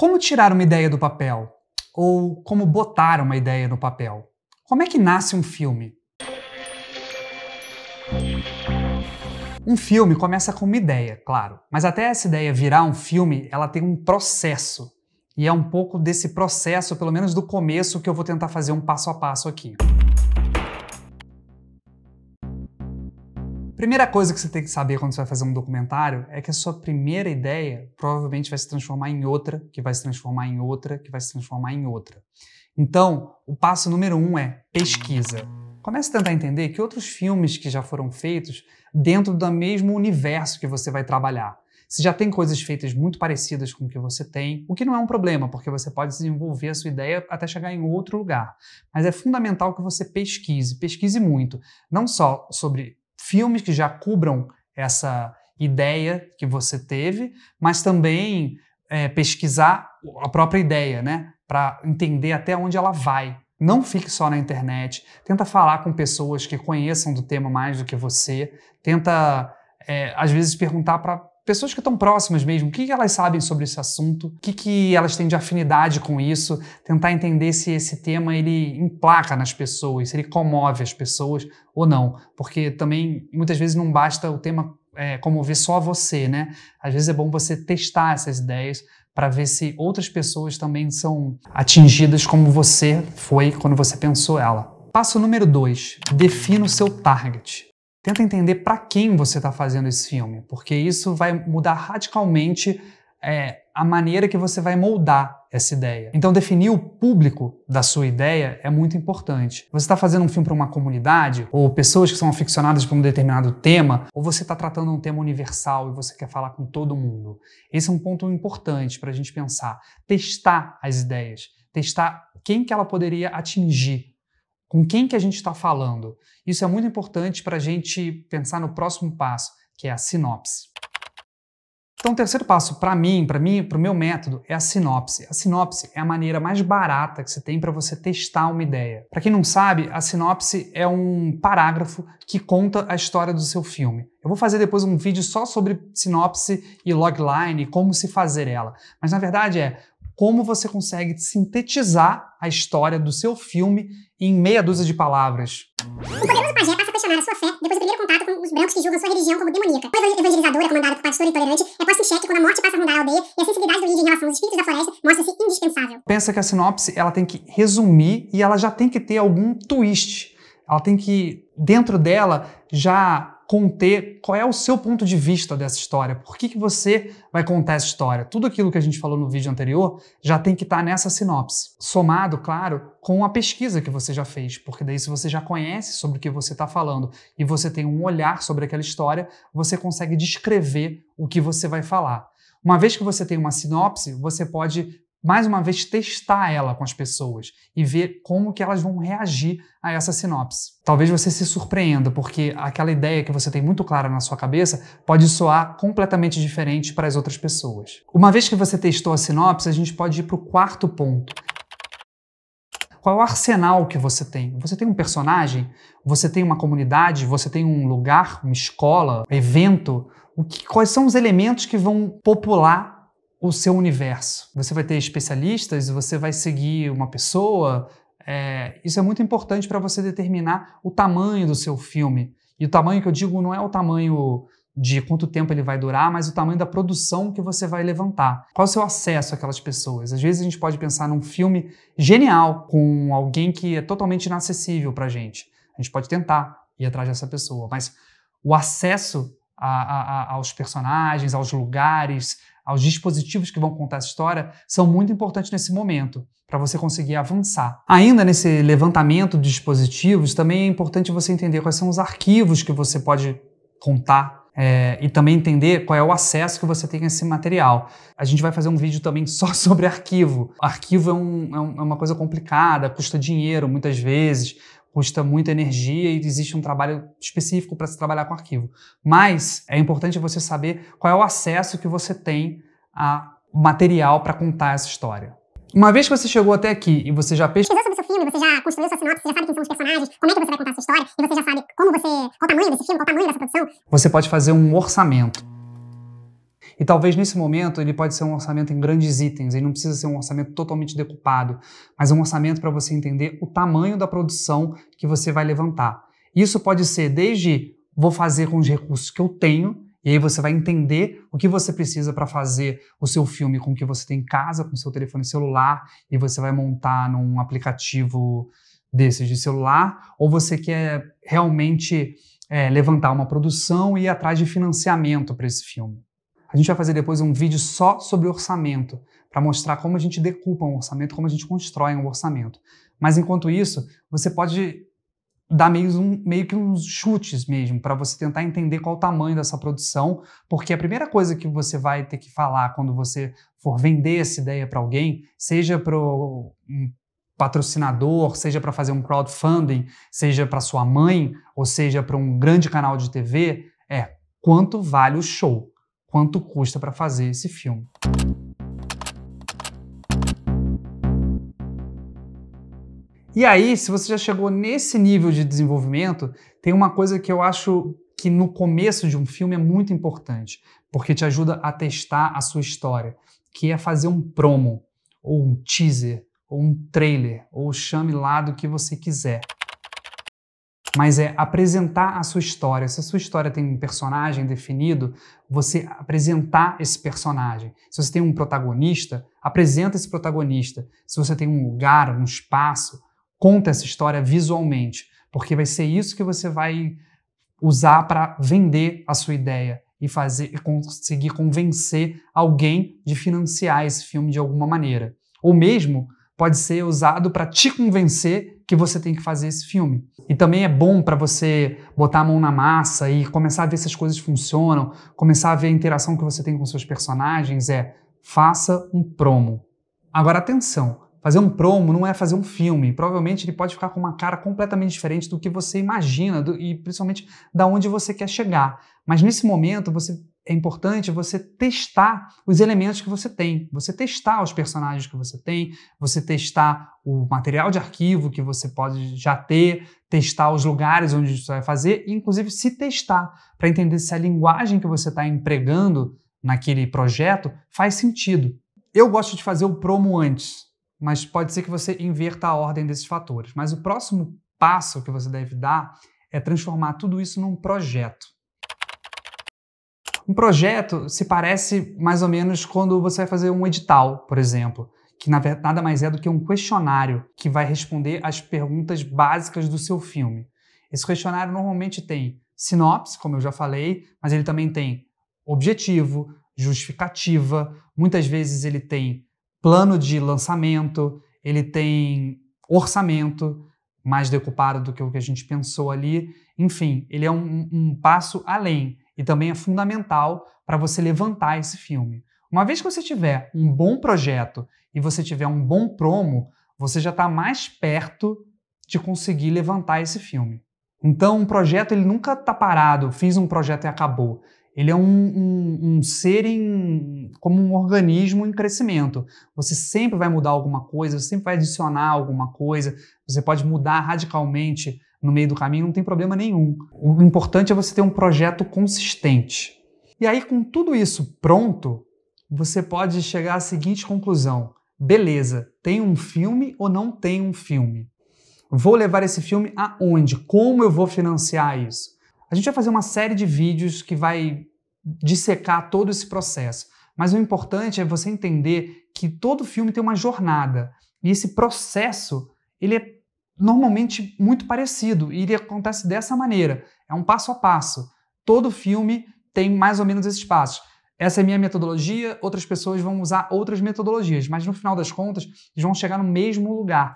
Como tirar uma ideia do papel? Ou como botar uma ideia no papel? Como é que nasce um filme? Um filme começa com uma ideia, claro, mas até essa ideia virar um filme, ela tem um processo. E é um pouco desse processo, pelo menos do começo, que eu vou tentar fazer um passo a passo aqui. Primeira coisa que você tem que saber quando você vai fazer um documentário é que a sua primeira ideia provavelmente vai se transformar em outra, que vai se transformar em outra, que vai se transformar em outra. Então, o passo número um é pesquisa. Comece a tentar entender que outros filmes que já foram feitos dentro do mesmo universo que você vai trabalhar. Se já tem coisas feitas muito parecidas com o que você tem, o que não é um problema, porque você pode desenvolver a sua ideia até chegar em outro lugar. Mas é fundamental que você pesquise, pesquise muito, não só sobre filmes que já cubram essa ideia que você teve, mas também é, pesquisar a própria ideia, né? Para entender até onde ela vai. Não fique só na internet. Tenta falar com pessoas que conheçam do tema mais do que você. Tenta, é, às vezes, perguntar para pessoas que estão próximas mesmo, o que, elas sabem sobre esse assunto, o que, que elas têm de afinidade com isso, tentar entender se esse tema ele emplaca nas pessoas, se ele comove as pessoas ou não, porque também muitas vezes não basta o tema é, comover só você, né? Às vezes é bom você testar essas ideias para ver se outras pessoas também são atingidas como você foi quando você pensou ela. Passo número 2: defina o seu target. Tenta entender para quem você está fazendo esse filme, porque isso vai mudar radicalmente é, a maneira que você vai moldar essa ideia. Então, definir o público da sua ideia é muito importante. Você está fazendo um filme para uma comunidade, ou pessoas que são aficionadas por um determinado tema, ou você está tratando um tema universal e você quer falar com todo mundo. Esse é um ponto importante para a gente pensar. Testar as ideias, testar quem que ela poderia atingir com quem que a gente está falando? Isso é muito importante para a gente pensar no próximo passo, que é a sinopse. Então, o terceiro passo para mim, para mim, para o meu método é a sinopse. A sinopse é a maneira mais barata que você tem para você testar uma ideia. Para quem não sabe, a sinopse é um parágrafo que conta a história do seu filme. Eu vou fazer depois um vídeo só sobre sinopse e logline e como se fazer ela. Mas na verdade é como você consegue sintetizar a história do seu filme em meia dúzia de palavras. O problema do pajé passa a questionar a sua fé depois do primeiro contato com os brancos que julgam sua religião como demoníaca. A evangelizadora, comandada por pastor intolerante, é posta em xeque quando a morte passa a rondar a aldeia e a sensibilidade do índio em relação aos espíritos da floresta mostra-se indispensável. Pensa que a sinopse ela tem que resumir e ela já tem que ter algum twist. Ela tem que, dentro dela, já conter qual é o seu ponto de vista dessa história, por que, que você vai contar essa história. Tudo aquilo que a gente falou no vídeo anterior já tem que estar tá nessa sinopse, somado, claro, com a pesquisa que você já fez, porque daí se você já conhece sobre o que você está falando e você tem um olhar sobre aquela história, você consegue descrever o que você vai falar. Uma vez que você tem uma sinopse, você pode mais uma vez testar ela com as pessoas e ver como que elas vão reagir a essa sinopse. Talvez você se surpreenda, porque aquela ideia que você tem muito clara na sua cabeça pode soar completamente diferente para as outras pessoas. Uma vez que você testou a sinopse, a gente pode ir para o quarto ponto. Qual é o arsenal que você tem? Você tem um personagem? Você tem uma comunidade? Você tem um lugar, uma escola, evento? O que, quais são os elementos que vão popular o seu universo. Você vai ter especialistas, você vai seguir uma pessoa. É, isso é muito importante para você determinar o tamanho do seu filme. E o tamanho que eu digo não é o tamanho de quanto tempo ele vai durar, mas o tamanho da produção que você vai levantar. Qual o seu acesso àquelas pessoas? Às vezes a gente pode pensar num filme genial com alguém que é totalmente inacessível para a gente. A gente pode tentar ir atrás dessa pessoa, mas o acesso a, a, a, aos personagens, aos lugares, aos dispositivos que vão contar essa história, são muito importantes nesse momento, para você conseguir avançar. Ainda nesse levantamento de dispositivos, também é importante você entender quais são os arquivos que você pode contar é, e também entender qual é o acesso que você tem a esse material. A gente vai fazer um vídeo também só sobre arquivo. Arquivo é, um, é, um, é uma coisa complicada, custa dinheiro muitas vezes, custa muita energia e existe um trabalho específico para se trabalhar com arquivo. Mas é importante você saber qual é o acesso que você tem a material para contar essa história. Uma vez que você chegou até aqui e você já pesquisou sobre seu filme, você já construiu sua sinopse, já sabe quem são os personagens, como é que você vai contar essa história, e você já sabe como você. qual o tamanho desse filme, qual o tamanho dessa produção. Você pode fazer um orçamento. E talvez nesse momento ele pode ser um orçamento em grandes itens, ele não precisa ser um orçamento totalmente decupado, mas um orçamento para você entender o tamanho da produção que você vai levantar. Isso pode ser desde vou fazer com os recursos que eu tenho, e aí você vai entender o que você precisa para fazer o seu filme com o que você tem em casa, com o seu telefone celular, e você vai montar num aplicativo desses de celular, ou você quer realmente é, levantar uma produção e ir atrás de financiamento para esse filme. A gente vai fazer depois um vídeo só sobre orçamento, para mostrar como a gente decupa um orçamento, como a gente constrói um orçamento. Mas enquanto isso, você pode dá meio, um, meio que uns chutes mesmo, para você tentar entender qual o tamanho dessa produção, porque a primeira coisa que você vai ter que falar quando você for vender essa ideia para alguém, seja para um patrocinador, seja para fazer um crowdfunding, seja para sua mãe, ou seja para um grande canal de TV, é quanto vale o show? Quanto custa para fazer esse filme? E aí, se você já chegou nesse nível de desenvolvimento, tem uma coisa que eu acho que no começo de um filme é muito importante, porque te ajuda a testar a sua história, que é fazer um promo, ou um teaser, ou um trailer, ou chame lá do que você quiser mas é apresentar a sua história. Se a sua história tem um personagem definido, você apresentar esse personagem. Se você tem um protagonista, apresenta esse protagonista. Se você tem um lugar, um espaço, Conta essa história visualmente, porque vai ser isso que você vai usar para vender a sua ideia e fazer e conseguir convencer alguém de financiar esse filme de alguma maneira. Ou mesmo pode ser usado para te convencer que você tem que fazer esse filme. E também é bom para você botar a mão na massa e começar a ver se as coisas funcionam, começar a ver a interação que você tem com seus personagens, é faça um promo. Agora atenção, fazer um promo não é fazer um filme. Provavelmente ele pode ficar com uma cara completamente diferente do que você imagina do, e principalmente da onde você quer chegar. Mas nesse momento você é importante você testar os elementos que você tem, você testar os personagens que você tem, você testar o material de arquivo que você pode já ter, testar os lugares onde você vai fazer, e inclusive se testar para entender se a linguagem que você está empregando naquele projeto faz sentido. Eu gosto de fazer o promo antes, mas pode ser que você inverta a ordem desses fatores. Mas o próximo passo que você deve dar é transformar tudo isso num projeto. Um projeto se parece mais ou menos quando você vai fazer um edital, por exemplo, que verdade, nada mais é do que um questionário que vai responder às perguntas básicas do seu filme. Esse questionário normalmente tem sinopse, como eu já falei, mas ele também tem objetivo, justificativa, muitas vezes ele tem plano de lançamento, ele tem orçamento mais decupado do que o que a gente pensou ali. Enfim, ele é um, um passo além e também é fundamental para você levantar esse filme. Uma vez que você tiver um bom projeto e você tiver um bom promo, você já está mais perto de conseguir levantar esse filme. Então, um projeto ele nunca está parado, fiz um projeto e acabou. Ele é um, um, um ser em, como um organismo em crescimento. Você sempre vai mudar alguma coisa, você sempre vai adicionar alguma coisa, você pode mudar radicalmente no meio do caminho, não tem problema nenhum. O importante é você ter um projeto consistente. E aí, com tudo isso pronto, você pode chegar à seguinte conclusão: beleza, tem um filme ou não tem um filme? Vou levar esse filme aonde? Como eu vou financiar isso? A gente vai fazer uma série de vídeos que vai dissecar todo esse processo. Mas o importante é você entender que todo filme tem uma jornada. E esse processo, ele é normalmente muito parecido e ele acontece dessa maneira. É um passo a passo. Todo filme tem mais ou menos esses passos. Essa é minha metodologia, outras pessoas vão usar outras metodologias, mas no final das contas, eles vão chegar no mesmo lugar.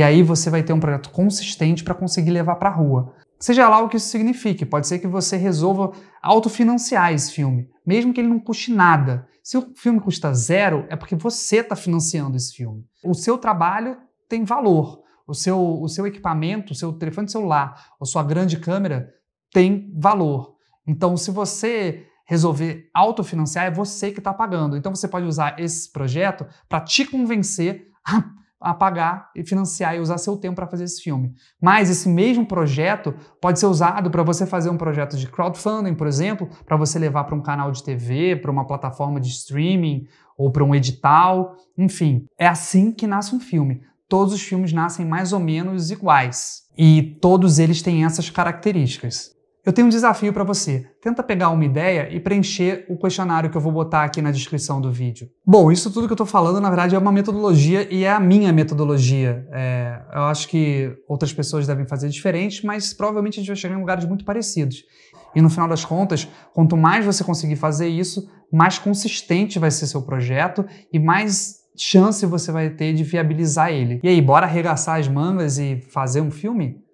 E aí você vai ter um projeto consistente para conseguir levar para a rua. Seja lá o que isso signifique, pode ser que você resolva autofinanciar esse filme, mesmo que ele não custe nada. Se o filme custa zero, é porque você está financiando esse filme. O seu trabalho tem valor, o seu, o seu equipamento, o seu telefone celular, a sua grande câmera tem valor. Então, se você resolver autofinanciar, é você que está pagando. Então, você pode usar esse projeto para te convencer a a pagar e financiar e usar seu tempo para fazer esse filme. Mas esse mesmo projeto pode ser usado para você fazer um projeto de crowdfunding, por exemplo, para você levar para um canal de TV, para uma plataforma de streaming ou para um edital, enfim. É assim que nasce um filme. Todos os filmes nascem mais ou menos iguais e todos eles têm essas características. Eu tenho um desafio para você. Tenta pegar uma ideia e preencher o questionário que eu vou botar aqui na descrição do vídeo. Bom, isso tudo que eu estou falando, na verdade, é uma metodologia e é a minha metodologia. É, eu acho que outras pessoas devem fazer diferente, mas provavelmente a gente vai chegar em lugares muito parecidos. E no final das contas, quanto mais você conseguir fazer isso, mais consistente vai ser seu projeto e mais chance você vai ter de viabilizar ele. E aí, bora arregaçar as mangas e fazer um filme?